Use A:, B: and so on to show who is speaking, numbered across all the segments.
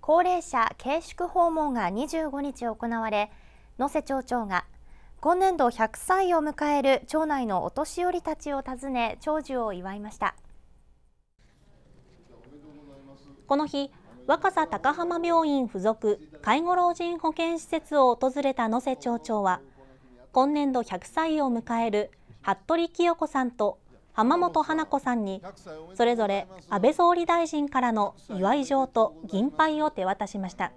A: 高齢者軽縮訪問が25日行われ能勢町長が今年度100歳を迎える町内のお年寄りたちを訪ね長寿を祝いましたこ
B: の日若狭高浜病院附属介護老人保健施設を訪れた能勢町長は今年度100歳を迎える服部清子さんと浜本花子さんにそれぞれ安倍総理大臣からの祝い状と銀杯を手渡しました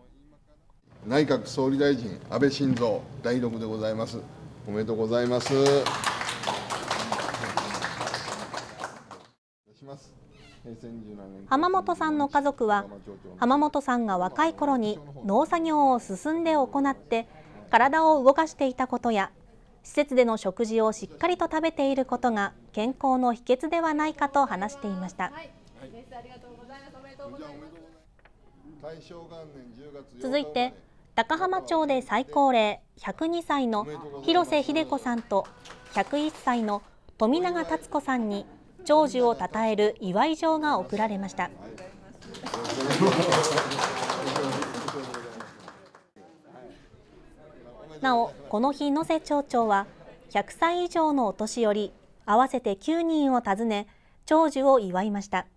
C: 内閣総理大臣安倍晋三第六でございますおめでとうございます浜本さんの家族は浜
B: 本さんが若い頃に農作業を進んで行って体を動かしていたことや施設での食事をしっかりと食べていることが健康の秘訣ではないかと話していました。続いて高浜町で最高齢102歳の広瀬秀子さんと101歳の富永達子さんに長寿を称える祝い状が贈られました。なお、この日、野瀬町長は、100歳以上のお年寄り、合わせて9人を訪ね、長寿を祝いました。